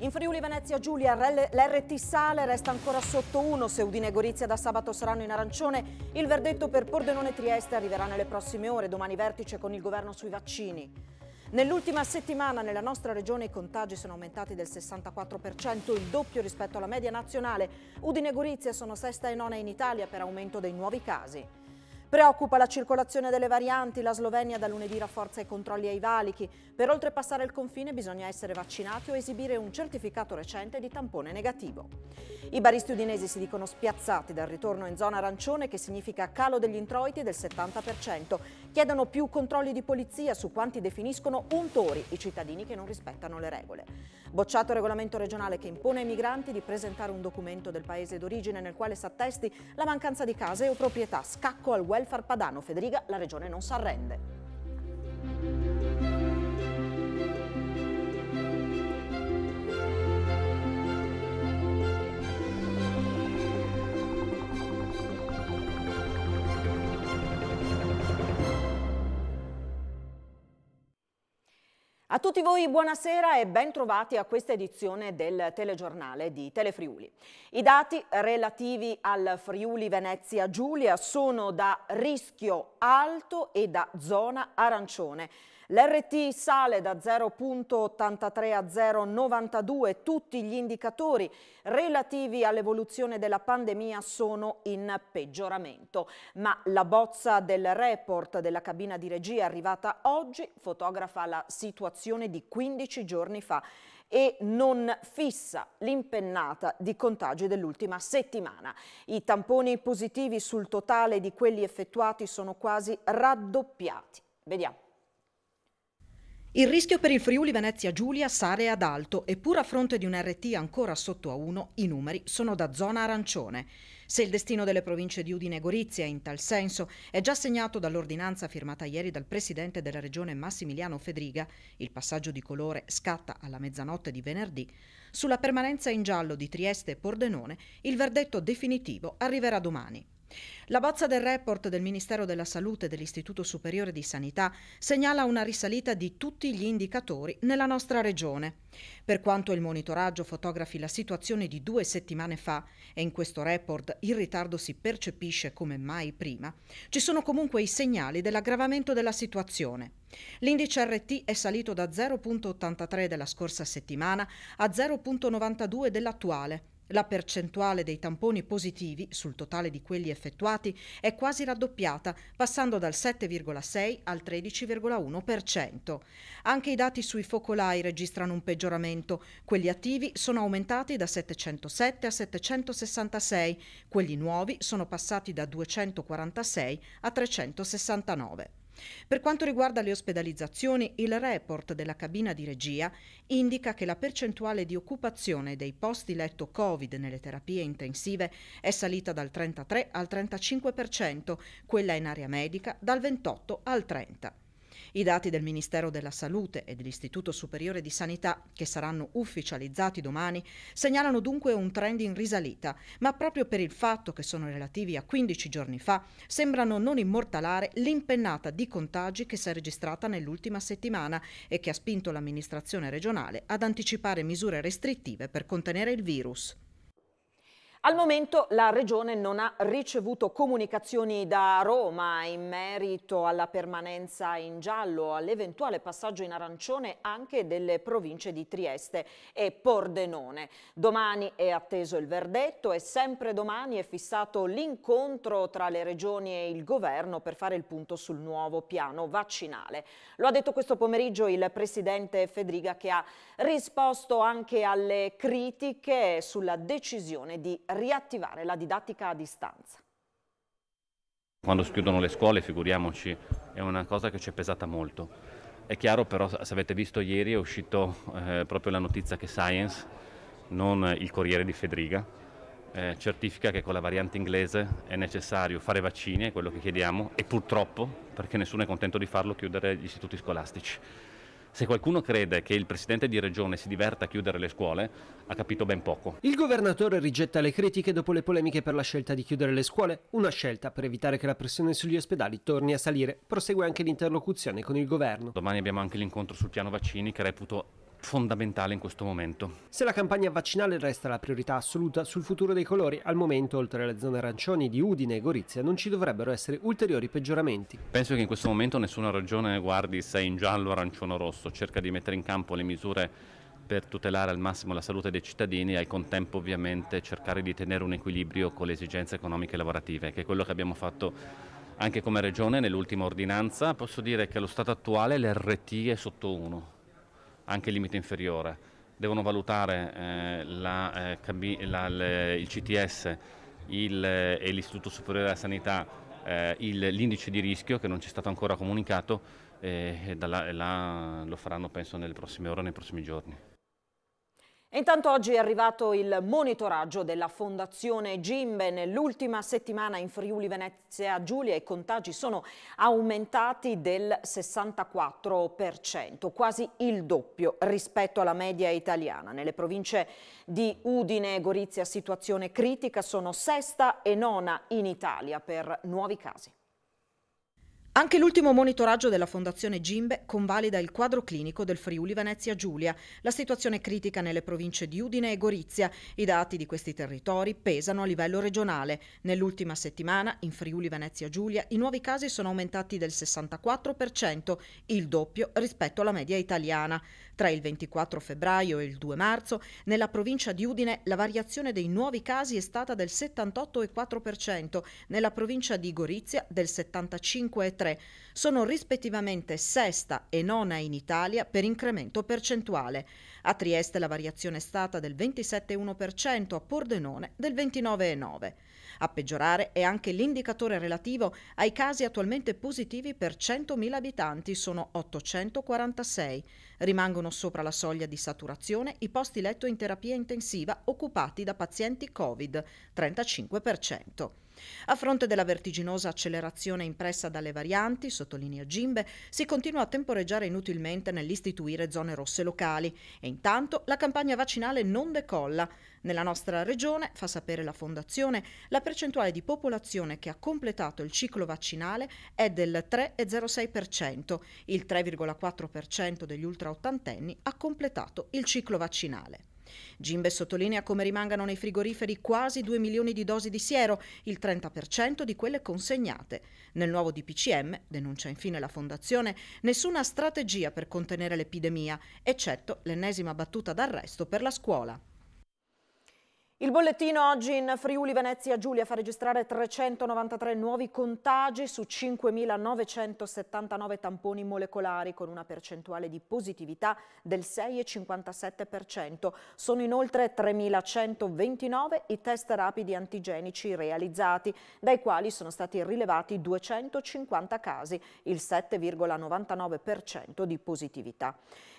In Friuli Venezia Giulia l'RT sale resta ancora sotto 1, se Udine e Gorizia da sabato saranno in arancione, il verdetto per Pordenone Trieste arriverà nelle prossime ore, domani vertice con il governo sui vaccini. Nell'ultima settimana nella nostra regione i contagi sono aumentati del 64%, il doppio rispetto alla media nazionale. Udine e Gorizia sono sesta e nona in Italia per aumento dei nuovi casi. Preoccupa la circolazione delle varianti, la Slovenia da lunedì rafforza i controlli ai valichi. Per oltrepassare il confine bisogna essere vaccinati o esibire un certificato recente di tampone negativo. I baristi udinesi si dicono spiazzati dal ritorno in zona arancione che significa calo degli introiti del 70%. Chiedono più controlli di polizia su quanti definiscono untori i cittadini che non rispettano le regole. Bocciato il regolamento regionale che impone ai migranti di presentare un documento del paese d'origine nel quale s'attesti la mancanza di case o proprietà. Scacco al web welfare padano Federica la regione non si arrende. A tutti voi buonasera e ben trovati a questa edizione del telegiornale di Telefriuli. I dati relativi al Friuli Venezia Giulia sono da rischio alto e da zona arancione. L'RT sale da 0.83 a 0.92, tutti gli indicatori relativi all'evoluzione della pandemia sono in peggioramento, ma la bozza del report della cabina di regia arrivata oggi fotografa la situazione di 15 giorni fa e non fissa l'impennata di contagi dell'ultima settimana. I tamponi positivi sul totale di quelli effettuati sono quasi raddoppiati. Vediamo. Il rischio per il Friuli Venezia Giulia sale ad alto e a fronte di un RT ancora sotto a 1 i numeri sono da zona arancione. Se il destino delle province di Udine e Gorizia in tal senso è già segnato dall'ordinanza firmata ieri dal presidente della regione Massimiliano Fedriga, il passaggio di colore scatta alla mezzanotte di venerdì, sulla permanenza in giallo di Trieste e Pordenone il verdetto definitivo arriverà domani. La bozza del report del Ministero della Salute e dell'Istituto Superiore di Sanità segnala una risalita di tutti gli indicatori nella nostra regione. Per quanto il monitoraggio fotografi la situazione di due settimane fa e in questo report il ritardo si percepisce come mai prima, ci sono comunque i segnali dell'aggravamento della situazione. L'indice RT è salito da 0.83 della scorsa settimana a 0.92 dell'attuale la percentuale dei tamponi positivi sul totale di quelli effettuati è quasi raddoppiata, passando dal 7,6 al 13,1%. Anche i dati sui focolai registrano un peggioramento. Quelli attivi sono aumentati da 707 a 766, quelli nuovi sono passati da 246 a 369. Per quanto riguarda le ospedalizzazioni, il report della cabina di regia indica che la percentuale di occupazione dei posti letto Covid nelle terapie intensive è salita dal 33 al 35%, quella in area medica dal 28 al 30%. I dati del Ministero della Salute e dell'Istituto Superiore di Sanità, che saranno ufficializzati domani, segnalano dunque un trend in risalita, ma proprio per il fatto che sono relativi a 15 giorni fa, sembrano non immortalare l'impennata di contagi che si è registrata nell'ultima settimana e che ha spinto l'amministrazione regionale ad anticipare misure restrittive per contenere il virus. Al momento la Regione non ha ricevuto comunicazioni da Roma in merito alla permanenza in giallo, all'eventuale passaggio in arancione anche delle province di Trieste e Pordenone. Domani è atteso il verdetto e sempre domani è fissato l'incontro tra le Regioni e il Governo per fare il punto sul nuovo piano vaccinale. Lo ha detto questo pomeriggio il Presidente Federica che ha risposto anche alle critiche sulla decisione di riattivare la didattica a distanza. Quando schiudono le scuole, figuriamoci, è una cosa che ci è pesata molto. È chiaro però, se avete visto ieri, è uscito eh, proprio la notizia che Science, non il Corriere di Federica, eh, certifica che con la variante inglese è necessario fare vaccini, è quello che chiediamo, e purtroppo, perché nessuno è contento di farlo, chiudere gli istituti scolastici. Se qualcuno crede che il presidente di regione si diverta a chiudere le scuole, ha capito ben poco. Il governatore rigetta le critiche dopo le polemiche per la scelta di chiudere le scuole, una scelta per evitare che la pressione sugli ospedali torni a salire. Prosegue anche l'interlocuzione con il governo. Domani abbiamo anche l'incontro sul piano vaccini che reputo fondamentale in questo momento. Se la campagna vaccinale resta la priorità assoluta sul futuro dei colori, al momento oltre alle zone arancioni di Udine e Gorizia non ci dovrebbero essere ulteriori peggioramenti. Penso che in questo momento nessuna regione guardi se è in giallo, arancione o rosso, cerca di mettere in campo le misure per tutelare al massimo la salute dei cittadini e al contempo ovviamente cercare di tenere un equilibrio con le esigenze economiche e lavorative, che è quello che abbiamo fatto anche come regione nell'ultima ordinanza. Posso dire che allo stato attuale l'RT è sotto 1 anche il limite inferiore, devono valutare eh, la, eh, la, le, il CTS il, eh, e l'Istituto Superiore della Sanità eh, l'indice di rischio che non ci è stato ancora comunicato eh, e dalla, la, lo faranno penso nelle prossime ore, nei prossimi giorni. Intanto oggi è arrivato il monitoraggio della Fondazione Gimbe. Nell'ultima settimana in Friuli Venezia Giulia i contagi sono aumentati del 64%, quasi il doppio rispetto alla media italiana. Nelle province di Udine e Gorizia situazione critica, sono sesta e nona in Italia per nuovi casi. Anche l'ultimo monitoraggio della Fondazione Gimbe convalida il quadro clinico del Friuli Venezia Giulia, la situazione è critica nelle province di Udine e Gorizia. I dati di questi territori pesano a livello regionale. Nell'ultima settimana in Friuli Venezia Giulia i nuovi casi sono aumentati del 64%, il doppio rispetto alla media italiana. Tra il 24 febbraio e il 2 marzo, nella provincia di Udine la variazione dei nuovi casi è stata del 78,4%, nella provincia di Gorizia del 75,3%. Sono rispettivamente sesta e nona in Italia per incremento percentuale. A Trieste la variazione è stata del 27,1%, a Pordenone del 29,9%. A peggiorare è anche l'indicatore relativo ai casi attualmente positivi per 100.000 abitanti, sono 846. Rimangono sopra la soglia di saturazione i posti letto in terapia intensiva occupati da pazienti Covid, 35%. A fronte della vertiginosa accelerazione impressa dalle varianti, sottolinea Gimbe, si continua a temporeggiare inutilmente nell'istituire zone rosse locali e intanto la campagna vaccinale non decolla. Nella nostra regione, fa sapere la Fondazione, la percentuale di popolazione che ha completato il ciclo vaccinale è del 3,06%, il 3,4% degli ultraottantenni ha completato il ciclo vaccinale. Gimbe sottolinea come rimangano nei frigoriferi quasi 2 milioni di dosi di siero, il 30% di quelle consegnate. Nel nuovo DPCM, denuncia infine la Fondazione, nessuna strategia per contenere l'epidemia, eccetto l'ennesima battuta d'arresto per la scuola. Il bollettino oggi in Friuli Venezia Giulia fa registrare 393 nuovi contagi su 5.979 tamponi molecolari con una percentuale di positività del 6,57%. Sono inoltre 3.129 i test rapidi antigenici realizzati, dai quali sono stati rilevati 250 casi, il 7,99% di positività.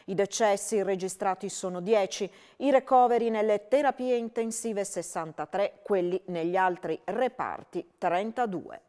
I decessi registrati sono 10, i ricoveri nelle terapie intensive 63, quelli negli altri reparti 32.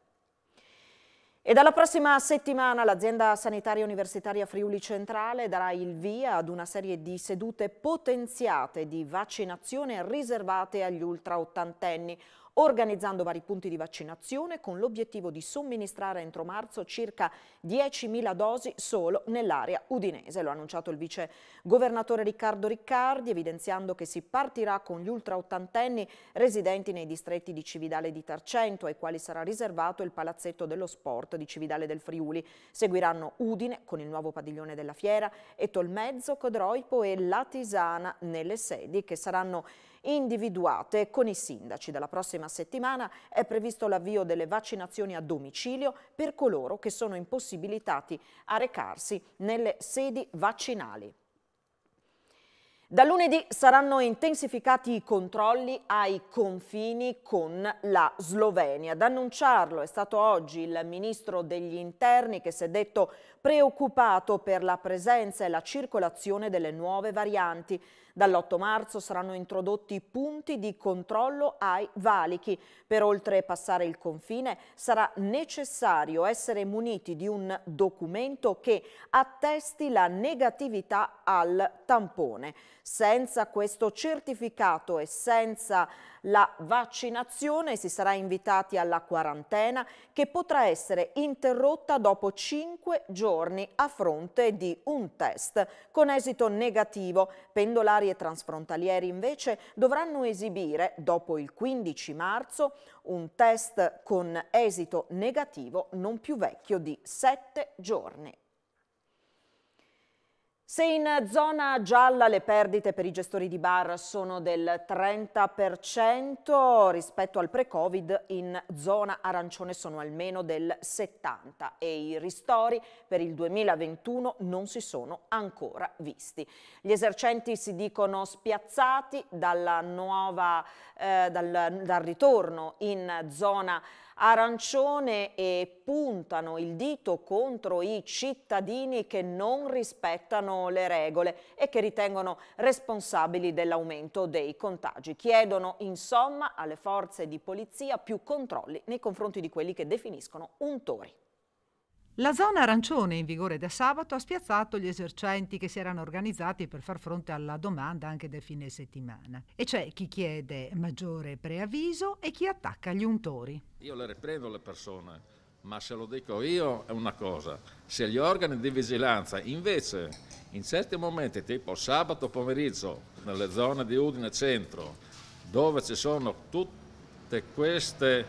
E dalla prossima settimana l'azienda sanitaria universitaria Friuli Centrale darà il via ad una serie di sedute potenziate di vaccinazione riservate agli ultra ottantenni organizzando vari punti di vaccinazione con l'obiettivo di somministrare entro marzo circa 10.000 dosi solo nell'area udinese. Lo ha annunciato il vice governatore Riccardo Riccardi, evidenziando che si partirà con gli ultraottantenni residenti nei distretti di Cividale di Tarcento, ai quali sarà riservato il palazzetto dello sport di Cividale del Friuli. Seguiranno Udine con il nuovo padiglione della fiera e Tolmezzo, Codroipo e La Tisana nelle sedi che saranno individuate con i sindaci. Dalla prossima settimana è previsto l'avvio delle vaccinazioni a domicilio per coloro che sono impossibilitati a recarsi nelle sedi vaccinali. Da lunedì saranno intensificati i controlli ai confini con la Slovenia. Ad annunciarlo è stato oggi il ministro degli interni che si è detto preoccupato per la presenza e la circolazione delle nuove varianti. Dall'8 marzo saranno introdotti punti di controllo ai valichi. Per oltrepassare il confine sarà necessario essere muniti di un documento che attesti la negatività al tampone. Senza questo certificato e senza la vaccinazione, si sarà invitati alla quarantena che potrà essere interrotta dopo 5 giorni a fronte di un test con esito negativo. Pendolari e transfrontalieri invece dovranno esibire dopo il 15 marzo un test con esito negativo non più vecchio di 7 giorni. Se in zona gialla le perdite per i gestori di bar sono del 30% rispetto al pre-Covid, in zona arancione sono almeno del 70% e i ristori per il 2021 non si sono ancora visti. Gli esercenti si dicono spiazzati nuova, eh, dal, dal ritorno in zona arancione arancione e puntano il dito contro i cittadini che non rispettano le regole e che ritengono responsabili dell'aumento dei contagi. Chiedono insomma alle forze di polizia più controlli nei confronti di quelli che definiscono untori. La zona arancione in vigore da sabato ha spiazzato gli esercenti che si erano organizzati per far fronte alla domanda anche del fine settimana. E c'è chi chiede maggiore preavviso e chi attacca gli untori. Io le riprendo le persone, ma se lo dico io è una cosa. Se gli organi di vigilanza invece in certi momenti, tipo sabato pomeriggio, nelle zone di Udine Centro, dove ci sono tutte queste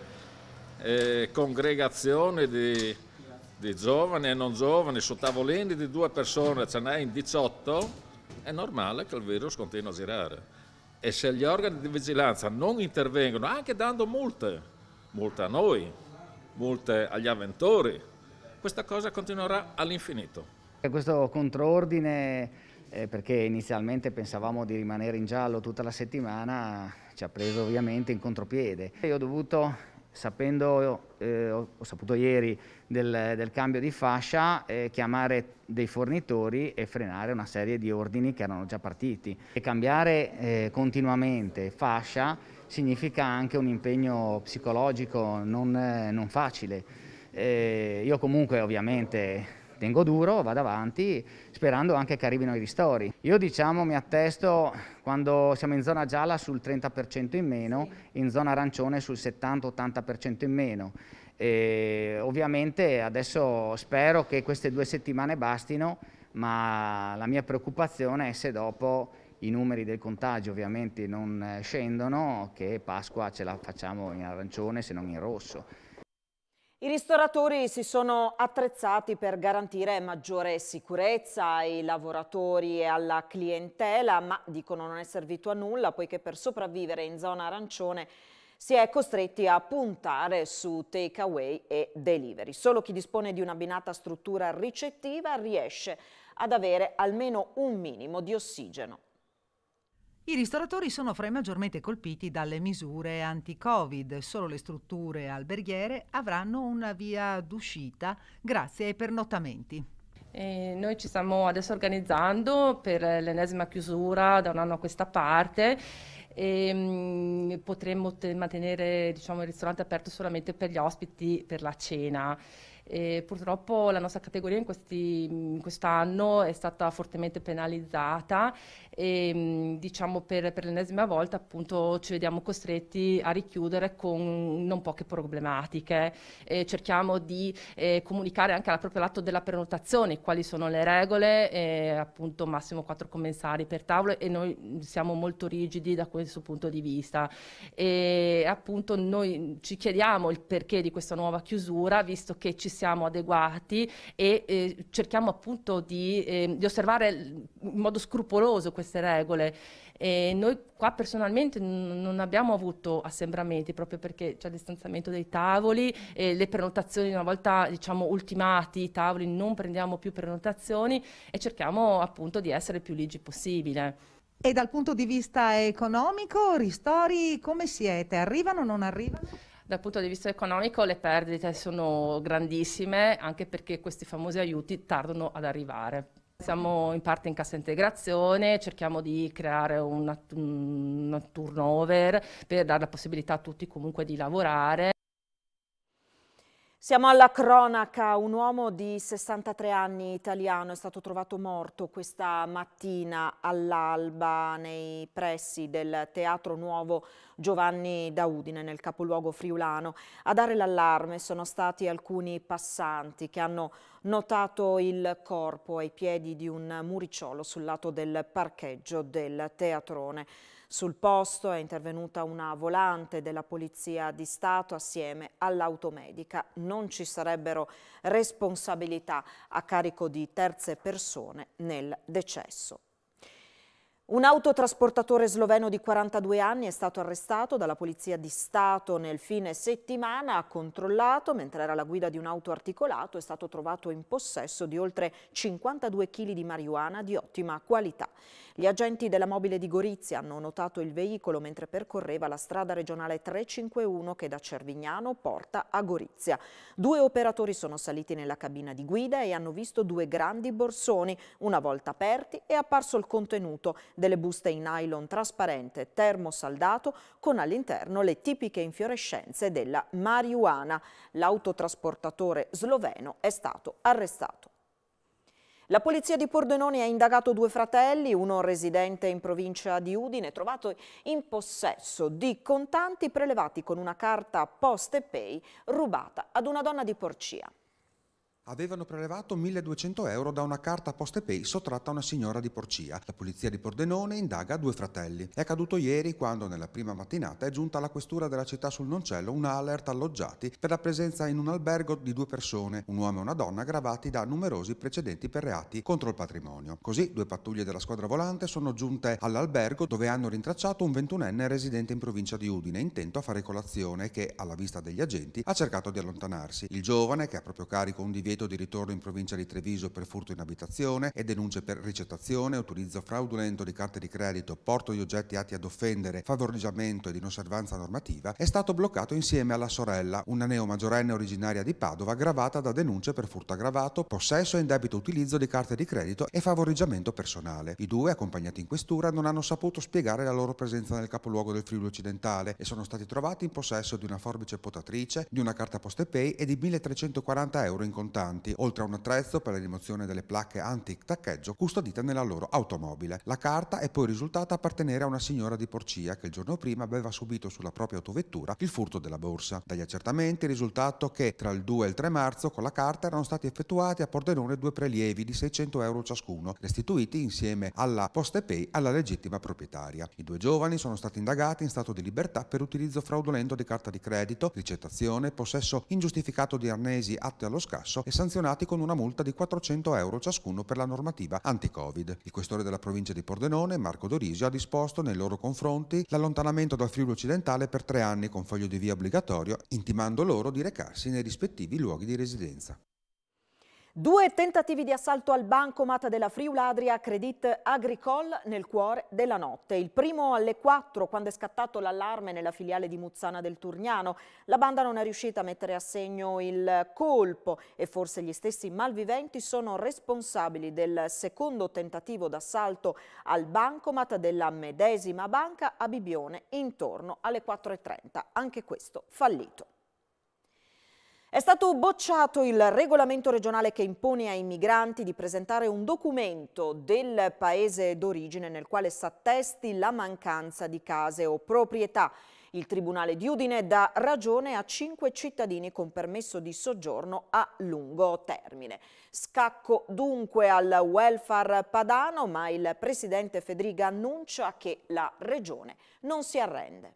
eh, congregazioni di di giovani e non giovani, su tavolini di due persone, ce n'è in 18, è normale che il virus continua a girare. E se gli organi di vigilanza non intervengono, anche dando multe, multe a noi, multe agli avventori, questa cosa continuerà all'infinito. Questo controordine, eh, perché inizialmente pensavamo di rimanere in giallo tutta la settimana, ci ha preso ovviamente in contropiede. Io ho dovuto sapendo, eh, ho, saputo ieri, del, del cambio di fascia, eh, chiamare dei fornitori e frenare una serie di ordini che erano già partiti. E cambiare eh, continuamente fascia significa anche un impegno psicologico non, eh, non facile. Eh, io comunque ovviamente tengo duro, vado avanti, sperando anche che arrivino i ristori. Io diciamo mi attesto quando siamo in zona gialla sul 30% in meno, in zona arancione sul 70-80% in meno. E ovviamente adesso spero che queste due settimane bastino, ma la mia preoccupazione è se dopo i numeri del contagio ovviamente non scendono, che Pasqua ce la facciamo in arancione se non in rosso. I ristoratori si sono attrezzati per garantire maggiore sicurezza ai lavoratori e alla clientela, ma dicono non è servito a nulla poiché per sopravvivere in zona arancione si è costretti a puntare su takeaway e delivery. Solo chi dispone di un'abbinata struttura ricettiva riesce ad avere almeno un minimo di ossigeno. I ristoratori sono fra i maggiormente colpiti dalle misure anti-Covid. Solo le strutture alberghiere avranno una via d'uscita grazie ai pernottamenti. E noi ci stiamo adesso organizzando per l'ennesima chiusura da un anno a questa parte e um, mm, potremmo te- mantenere diciamo, il ristorante aperto solamente per gli ospiti per la cena. E purtroppo la nostra categoria in, questi, in quest'anno è stata fortemente penalizzata e diciamo per, per l'ennesima volta appunto ci vediamo costretti a richiudere con non poche problematiche. E cerchiamo di eh, comunicare anche al proprio lato della prenotazione quali sono le regole, eh, appunto massimo quattro commensali per tavolo e noi siamo molto rigidi da questo punto di vista. E appunto noi ci chiediamo il perché di questa nuova chiusura visto che ci siamo adeguati e eh, cerchiamo appunto di, eh, di, osservare in modo scrupoloso queste regole. E noi qua personalmente non abbiamo avuto assembramenti proprio perché c'è distanziamento dei tavoli, eh, le prenotazioni una volta diciamo ultimati i tavoli non prendiamo più prenotazioni e cerchiamo appunto di essere più ligi possibile. E dal punto di vista economico, ristori come siete? Arrivano o non arrivano? dal punto di vista economico le perdite sono grandissime anche perché questi famosi aiuti tardano ad arrivare. Siamo in parte in cassa integrazione, cerchiamo di creare un turnover per dare la possibilità a tutti comunque di lavorare. Siamo alla cronaca, un uomo di 63 anni italiano è stato trovato morto questa mattina all'alba nei pressi del Teatro Nuovo Giovanni da Udine, nel capoluogo friulano. A dare l'allarme sono stati alcuni passanti che hanno notato il corpo ai piedi di un muricciolo sul lato del parcheggio del teatrone. Sul posto è intervenuta una volante della Polizia di Stato assieme all'automedica. Non ci sarebbero responsabilità a carico di terze persone nel decesso. Un autotrasportatore sloveno di 42 anni è stato arrestato dalla Polizia di Stato nel fine settimana, ha controllato mentre era alla guida di un auto articolato, è stato trovato in possesso di oltre 52 kg di marijuana di ottima qualità. Gli agenti della mobile di Gorizia hanno notato il veicolo mentre percorreva la strada regionale 351 che da Cervignano porta a Gorizia. Due operatori sono saliti nella cabina di guida e hanno visto due grandi borsoni, una volta aperti è apparso il contenuto delle buste in nylon trasparente termosaldato con all'interno le tipiche infiorescenze della marijuana. L'autotrasportatore sloveno è stato arrestato. La polizia di Pordenone ha indagato due fratelli, uno residente in provincia di Udine, trovato in possesso di contanti prelevati con una carta post e pay rubata ad una donna di Porcia. Avevano prelevato 1200 euro da una carta Poste Pay sottratta a una signora di Porcia. La polizia di Pordenone indaga due fratelli. È accaduto ieri quando nella prima mattinata è giunta alla questura della città sul Noncello una alert alloggiati per la presenza in un albergo di due persone, un uomo e una donna gravati da numerosi precedenti per reati contro il patrimonio. Così due pattuglie della squadra volante sono giunte all'albergo dove hanno rintracciato un ventunenne residente in provincia di Udine intento a fare colazione che alla vista degli agenti ha cercato di allontanarsi. Il giovane che ha proprio carico un divieto divieto di ritorno in provincia di Treviso per furto in abitazione e denunce per ricettazione, utilizzo fraudolento di carte di credito, porto di oggetti atti ad offendere, favoreggiamento ed inosservanza normativa, è stato bloccato insieme alla sorella, una neomaggiorenne originaria di Padova, aggravata da denunce per furto aggravato, possesso e indebito utilizzo di carte di credito e favoreggiamento personale. I due, accompagnati in questura, non hanno saputo spiegare la loro presenza nel capoluogo del Friuli occidentale e sono stati trovati in possesso di una forbice potatrice, di una carta poste pay e di 1340 euro in contatto importanti, oltre a un attrezzo per la rimozione delle placche anti-taccheggio custodite nella loro automobile. La carta è poi risultata appartenere a una signora di Porcia che il giorno prima aveva subito sulla propria autovettura il furto della borsa. Dagli accertamenti è risultato che tra il 2 e il 3 marzo con la carta erano stati effettuati a Pordenone due prelievi di 600 euro ciascuno, restituiti insieme alla Poste Pay alla legittima proprietaria. I due giovani sono stati indagati in stato di libertà per utilizzo fraudolento di carta di credito, ricettazione, possesso ingiustificato di arnesi atti allo scasso e sanzionati con una multa di 400 euro ciascuno per la normativa anti-Covid. Il questore della provincia di Pordenone, Marco Dorisio, ha disposto nei loro confronti l'allontanamento dal Friuli occidentale per tre anni con foglio di via obbligatorio, intimando loro di recarsi nei rispettivi luoghi di residenza. Due tentativi di assalto al bancomat della Friuladria Credit Agricole nel cuore della notte. Il primo alle 4 quando è scattato l'allarme nella filiale di Muzzana del Turniano. La banda non è riuscita a mettere a segno il colpo e forse gli stessi malviventi sono responsabili del secondo tentativo d'assalto al bancomat della medesima banca a Bibione intorno alle 4.30. Anche questo fallito. È stato bocciato il regolamento regionale che impone ai migranti di presentare un documento del paese d'origine nel quale s'attesti la mancanza di case o proprietà. Il Tribunale di Udine dà ragione a cinque cittadini con permesso di soggiorno a lungo termine. Scacco dunque al welfare padano, ma il presidente Federica annuncia che la regione non si arrende.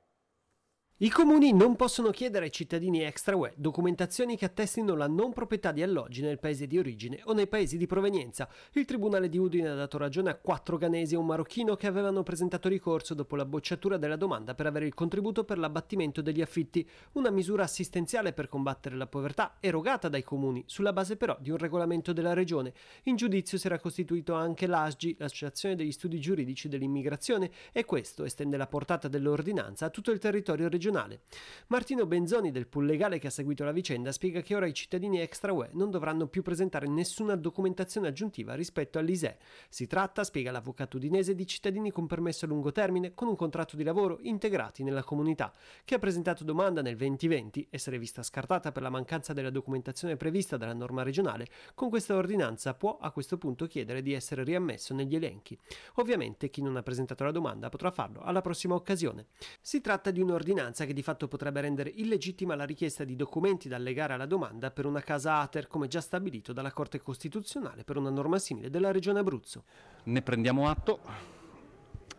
I comuni non possono chiedere ai cittadini extra UE documentazioni che attestino la non proprietà di alloggi nel paese di origine o nei paesi di provenienza. Il tribunale di Udine ha dato ragione a quattro ganesi e un marocchino che avevano presentato ricorso dopo la bocciatura della domanda per avere il contributo per l'abbattimento degli affitti, una misura assistenziale per combattere la povertà erogata dai comuni, sulla base però di un regolamento della regione. In giudizio si era costituito anche l'ASGI, l'Associazione degli Studi Giuridici dell'Immigrazione, e questo estende la portata dell'ordinanza a tutto il territorio regionale regionale. Martino Benzoni del pool legale che ha seguito la vicenda spiega che ora i cittadini extra UE non dovranno più presentare nessuna documentazione aggiuntiva rispetto all'ISE. Si tratta, spiega l'avvocato udinese, di cittadini con permesso a lungo termine, con un contratto di lavoro, integrati nella comunità, Chi ha presentato domanda nel 2020 essere vista scartata per la mancanza della documentazione prevista dalla norma regionale, con questa ordinanza può a questo punto chiedere di essere riammesso negli elenchi. Ovviamente chi non ha presentato la domanda potrà farlo alla prossima occasione. Si tratta di un'ordinanza circostanza che di fatto potrebbe rendere illegittima la richiesta di documenti da allegare alla domanda per una casa ATER come già stabilito dalla Corte Costituzionale per una norma simile della Regione Abruzzo. Ne prendiamo atto,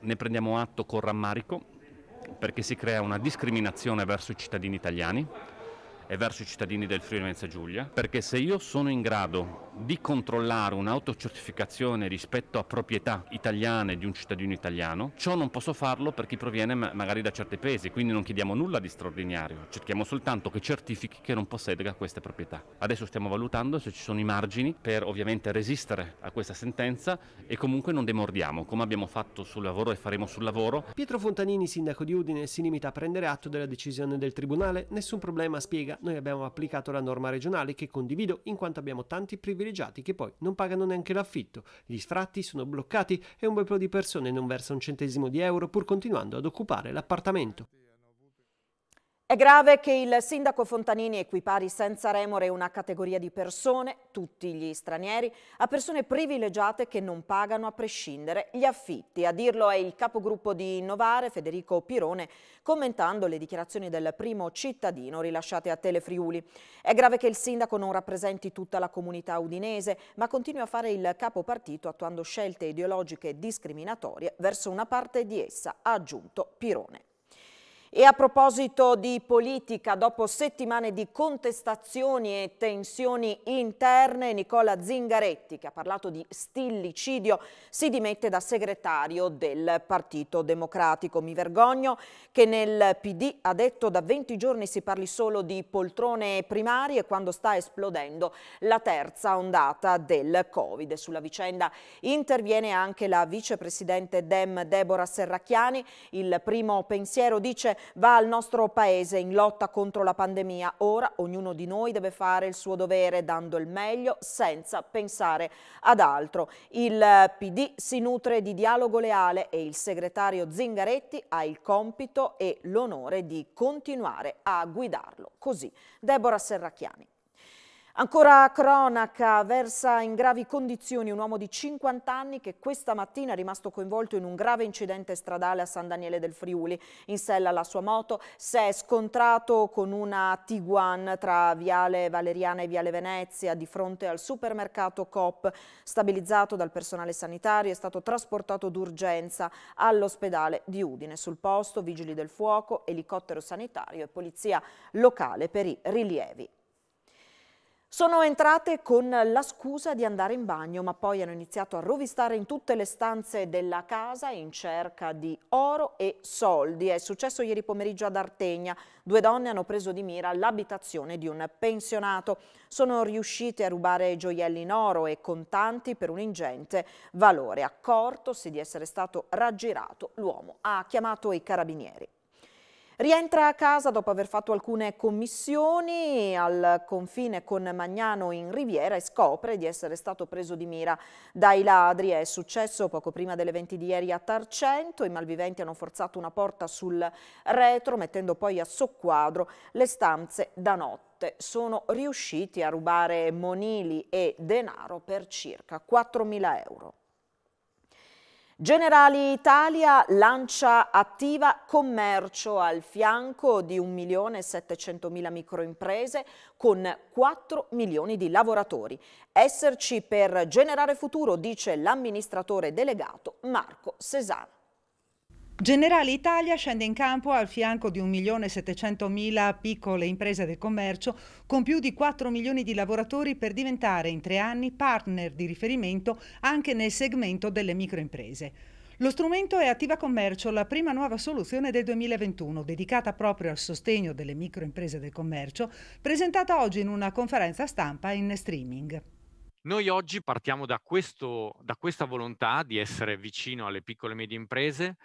ne prendiamo atto con rammarico perché si crea una discriminazione verso i cittadini italiani e verso i cittadini del Friuli Venezia Giulia, perché se io sono in grado di controllare un'autocertificazione rispetto a proprietà italiane di un cittadino italiano, ciò non posso farlo per chi proviene magari da certi paesi, quindi non chiediamo nulla di straordinario, cerchiamo soltanto che certifichi che non possedga queste proprietà. Adesso stiamo valutando se ci sono i margini per ovviamente resistere a questa sentenza e comunque non demordiamo, come abbiamo fatto sul lavoro e faremo sul lavoro. Pietro Fontanini, sindaco di Udine, si limita a prendere atto della decisione del Tribunale, nessun problema spiega noi abbiamo applicato la norma regionale che condivido in quanto abbiamo tanti privilegiati che poi non pagano neanche l'affitto, gli sfratti sono bloccati e un bel po' di persone non versa un centesimo di euro pur continuando ad occupare l'appartamento. È grave che il sindaco Fontanini equipari senza remore una categoria di persone, tutti gli stranieri, a persone privilegiate che non pagano a prescindere gli affitti. A dirlo è il capogruppo di Innovare, Federico Pirone, commentando le dichiarazioni del primo cittadino rilasciate a Telefriuli. È grave che il sindaco non rappresenti tutta la comunità udinese, ma continui a fare il capopartito attuando scelte ideologiche discriminatorie verso una parte di essa, ha aggiunto Pirone. E a proposito di politica, dopo settimane di contestazioni e tensioni interne, Nicola Zingaretti, che ha parlato di stillicidio, si dimette da segretario del Partito Democratico. Mi vergogno che nel PD ha detto da 20 giorni si parli solo di poltrone primarie quando sta esplodendo la terza ondata del Covid. sulla vicenda interviene anche la vicepresidente Dem Deborah Serracchiani. Il primo pensiero dice va al nostro Paese in lotta contro la pandemia. Ora ognuno di noi deve fare il suo dovere dando il meglio senza pensare ad altro. Il PD si nutre di dialogo leale e il segretario Zingaretti ha il compito e l'onore di continuare a guidarlo. Così Deborah Serracchiani. Ancora cronaca, versa in gravi condizioni un uomo di 50 anni che questa mattina è rimasto coinvolto in un grave incidente stradale a San Daniele del Friuli. In sella alla sua moto si è scontrato con una Tiguan tra Viale Valeriana e Viale Venezia di fronte al supermercato Coop. Stabilizzato dal personale sanitario è stato trasportato d'urgenza all'ospedale di Udine. Sul posto vigili del fuoco, elicottero sanitario e polizia locale per i rilievi. Sono entrate con la scusa di andare in bagno, ma poi hanno iniziato a rovistare in tutte le stanze della casa in cerca di oro e soldi. È successo ieri pomeriggio ad Artegna. Due donne hanno preso di mira l'abitazione di un pensionato. Sono riuscite a rubare gioielli in oro e contanti per un ingente valore. Accortosi di essere stato raggirato, l'uomo ha chiamato i carabinieri. Rientra a casa dopo aver fatto alcune commissioni al confine con Magnano in Riviera e scopre di essere stato preso di mira dai ladri. È successo poco prima delle 20 di ieri a Tarcento. I malviventi hanno forzato una porta sul retro mettendo poi a soqquadro le stanze da notte. Sono riusciti a rubare monili e denaro per circa 4.000 euro. Generali Italia lancia attiva commercio al fianco di 1.700.000 microimprese con 4 milioni di lavoratori. Esserci per generare futuro, dice l'amministratore delegato Marco Cesano. Generale Italia scende in campo al fianco di 1.700.000 piccole imprese del commercio con più di 4 milioni di lavoratori per diventare in tre anni partner di riferimento anche nel segmento delle microimprese. Lo strumento è Attiva Commercio, la prima nuova soluzione del 2021 dedicata proprio al sostegno delle microimprese del commercio, presentata oggi in una conferenza stampa in streaming. Noi oggi partiamo da, questo, da questa volontà di essere vicino alle piccole e medie imprese,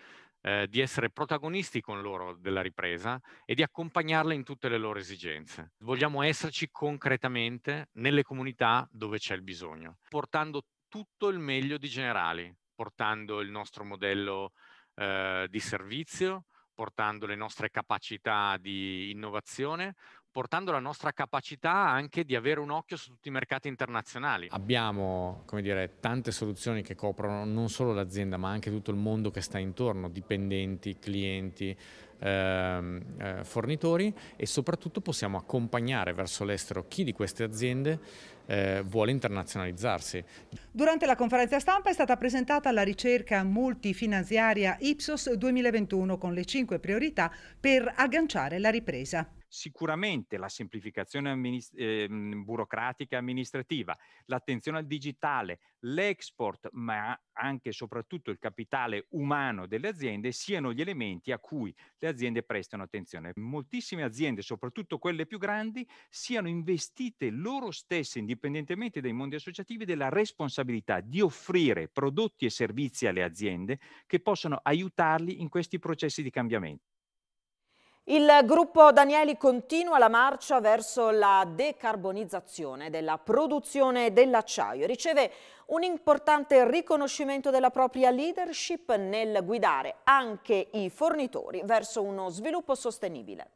eh, di essere protagonisti con loro della ripresa e di accompagnarle in tutte le loro esigenze. Vogliamo esserci concretamente nelle comunità dove c'è il bisogno, portando tutto il meglio di Generali, portando il nostro modello eh, di servizio, portando le nostre capacità di innovazione, portando la nostra capacità anche di avere un occhio su tutti i mercati internazionali. Abbiamo, come dire, tante soluzioni che coprono non solo l'azienda, ma anche tutto il mondo che sta intorno, dipendenti, clienti, ehm, eh, fornitori e soprattutto possiamo accompagnare verso l'estero chi di queste aziende eh, vuole internazionalizzarsi. Durante la conferenza stampa è stata presentata la ricerca multifinanziaria Ipsos 2021 con le cinque priorità per agganciare la ripresa. Sicuramente la semplificazione amminist- eh, burocratica e amministrativa, l'attenzione al digitale, l'export, ma anche e soprattutto il capitale umano delle aziende siano gli elementi a cui le aziende prestano attenzione. Moltissime aziende, soprattutto quelle più grandi, siano investite loro stesse, indipendentemente dai mondi associativi, della responsabilità di offrire prodotti e servizi alle aziende che possano aiutarli in questi processi di cambiamento. Il gruppo Danieli continua la marcia verso la decarbonizzazione della produzione dell'acciaio. e Riceve un importante riconoscimento della propria leadership nel guidare anche i fornitori verso uno sviluppo sostenibile.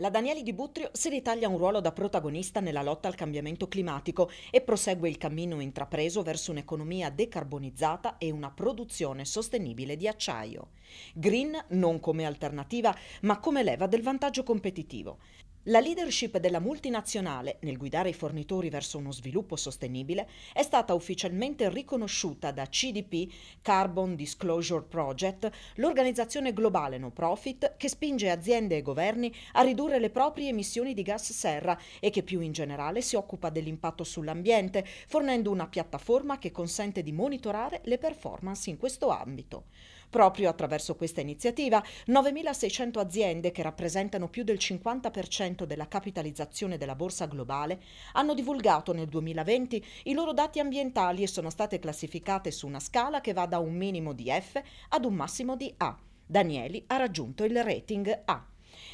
La Daniele Di Butrio si ritaglia un ruolo da protagonista nella lotta al cambiamento climatico e prosegue il cammino intrapreso verso un'economia decarbonizzata e una produzione sostenibile di acciaio. Green non come alternativa, ma come leva del vantaggio competitivo. La leadership della multinazionale nel guidare i fornitori verso uno sviluppo sostenibile è stata ufficialmente riconosciuta da CDP Carbon Disclosure Project, l'organizzazione globale no profit che spinge aziende e governi a ridurre le proprie emissioni di gas serra e che più in generale si occupa dell'impatto sull'ambiente, fornendo una piattaforma che consente di monitorare le performance in questo ambito. Proprio attraverso questa iniziativa, 9.600 aziende, che rappresentano più del 50% della capitalizzazione della borsa globale, hanno divulgato nel 2020 i loro dati ambientali e sono state classificate su una scala che va da un minimo di F ad un massimo di A. Danieli ha raggiunto il rating A.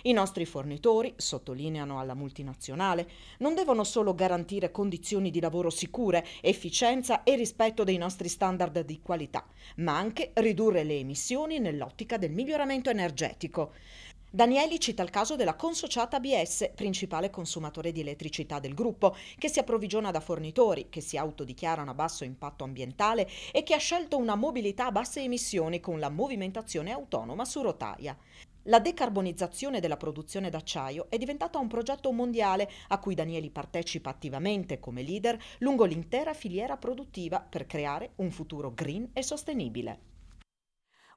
I nostri fornitori, sottolineano alla multinazionale, non devono solo garantire condizioni di lavoro sicure, efficienza e rispetto dei nostri standard di qualità, ma anche ridurre le emissioni nell'ottica del miglioramento energetico. Danieli cita il caso della consociata ABS, principale consumatore di elettricità del gruppo, che si approvvigiona da fornitori che si autodichiarano a basso impatto ambientale e che ha scelto una mobilità a basse emissioni con la movimentazione autonoma su rotaia. La decarbonizzazione della produzione d'acciaio è diventata un progetto mondiale a cui Danieli partecipa attivamente come leader lungo l'intera filiera produttiva per creare un futuro green e sostenibile.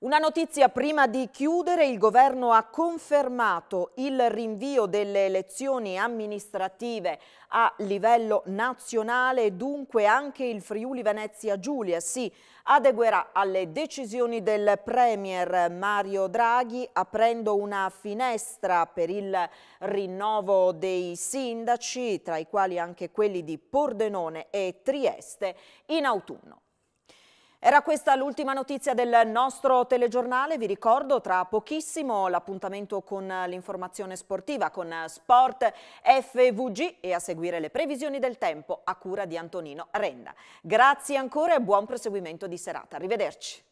Una notizia prima di chiudere, il governo ha confermato il rinvio delle elezioni amministrative a livello nazionale, dunque anche il Friuli Venezia Giulia si adeguerà alle decisioni del Premier Mario Draghi aprendo una finestra per il rinnovo dei sindaci, tra i quali anche quelli di Pordenone e Trieste, in autunno. Era questa l'ultima notizia del nostro telegiornale, vi ricordo tra pochissimo l'appuntamento con l'informazione sportiva con Sport FVG e a seguire le previsioni del tempo a cura di Antonino Renda. Grazie ancora e buon proseguimento di serata, arrivederci.